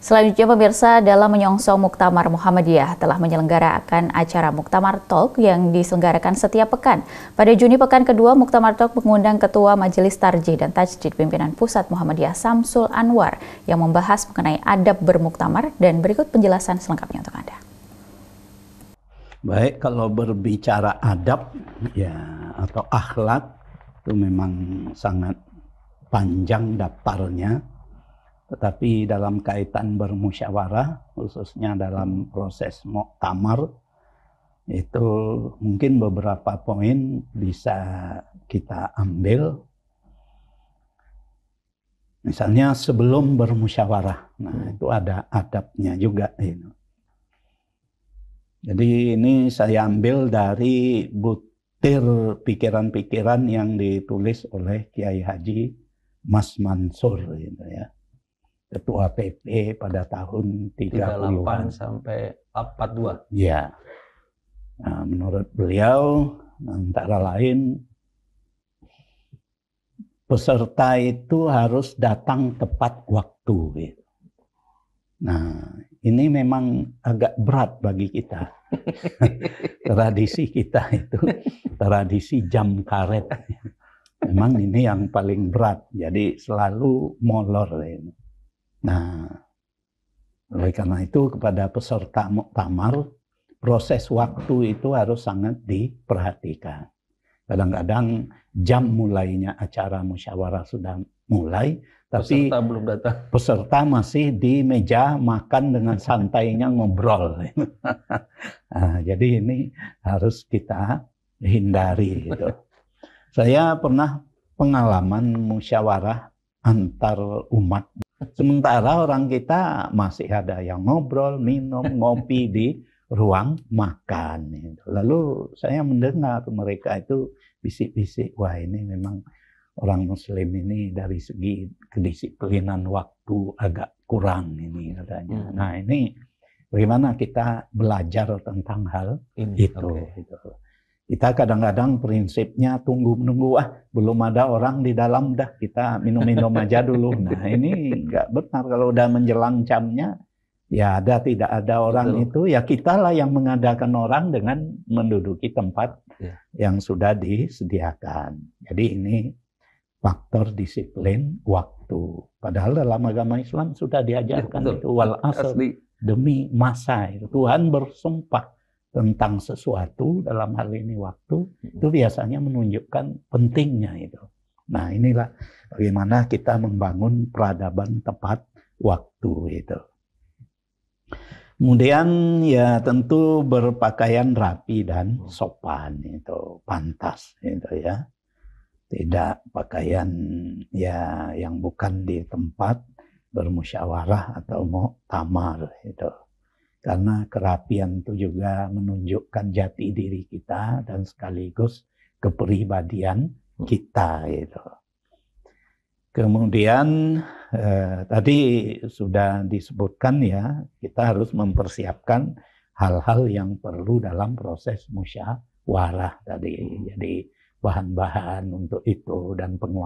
Selanjutnya pemirsa dalam menyongsong Muktamar Muhammadiyah telah menyelenggarakan acara Muktamar Talk yang diselenggarakan setiap pekan. Pada Juni pekan kedua Muktamar Talk mengundang Ketua Majelis Tarji dan Tajdid pimpinan Pusat Muhammadiyah Samsul Anwar yang membahas mengenai adab bermuktamar dan berikut penjelasan selengkapnya untuk Anda. Baik, kalau berbicara adab ya atau akhlak itu memang sangat panjang daftarnya tetapi dalam kaitan bermusyawarah, khususnya dalam proses muktamar, itu mungkin beberapa poin bisa kita ambil. Misalnya sebelum bermusyawarah, nah hmm. itu ada adabnya juga. Ini. Gitu. Jadi ini saya ambil dari butir pikiran-pikiran yang ditulis oleh Kiai Haji Mas Mansur, gitu ya ketua PP pada tahun 38 sampai 42. Iya. Nah, menurut beliau antara lain peserta itu harus datang tepat waktu. Ya. Nah, ini memang agak berat bagi kita. tradisi kita itu tradisi jam karet. Memang ini yang paling berat. Jadi selalu molor ini. Ya. Nah, oleh karena itu kepada peserta muktamar proses waktu itu harus sangat diperhatikan. Kadang-kadang jam mulainya acara musyawarah sudah mulai, tapi peserta belum datang. Peserta masih di meja makan dengan santainya ngobrol. nah, jadi ini harus kita hindari itu. Saya pernah pengalaman musyawarah antar umat Sementara orang kita masih ada yang ngobrol, minum, ngopi di ruang makan. Lalu saya mendengar mereka itu bisik-bisik, wah ini memang orang Muslim ini dari segi kedisiplinan waktu agak kurang ini katanya. Hmm. Nah ini bagaimana kita belajar tentang hal ini, itu. Okay. Gitu. Kita kadang-kadang prinsipnya tunggu menunggu ah belum ada orang di dalam dah kita minum-minum aja dulu. Nah ini nggak benar kalau udah menjelang jamnya ya ada tidak ada orang Betul. itu ya kitalah yang mengadakan orang dengan menduduki tempat yeah. yang sudah disediakan. Jadi ini faktor disiplin waktu. Padahal dalam agama Islam sudah ya, diajarkan itu wal asr demi masa itu Tuhan bersumpah tentang sesuatu dalam hal ini waktu itu biasanya menunjukkan pentingnya itu. Nah inilah bagaimana kita membangun peradaban tepat waktu itu. Kemudian ya tentu berpakaian rapi dan sopan itu pantas itu ya. Tidak pakaian ya yang bukan di tempat bermusyawarah atau mau tamar itu karena kerapian itu juga menunjukkan jati diri kita dan sekaligus kepribadian hmm. kita gitu. Kemudian eh, tadi sudah disebutkan ya kita harus mempersiapkan hal-hal yang perlu dalam proses musyawarah tadi. Hmm. Jadi bahan-bahan untuk itu dan penguatan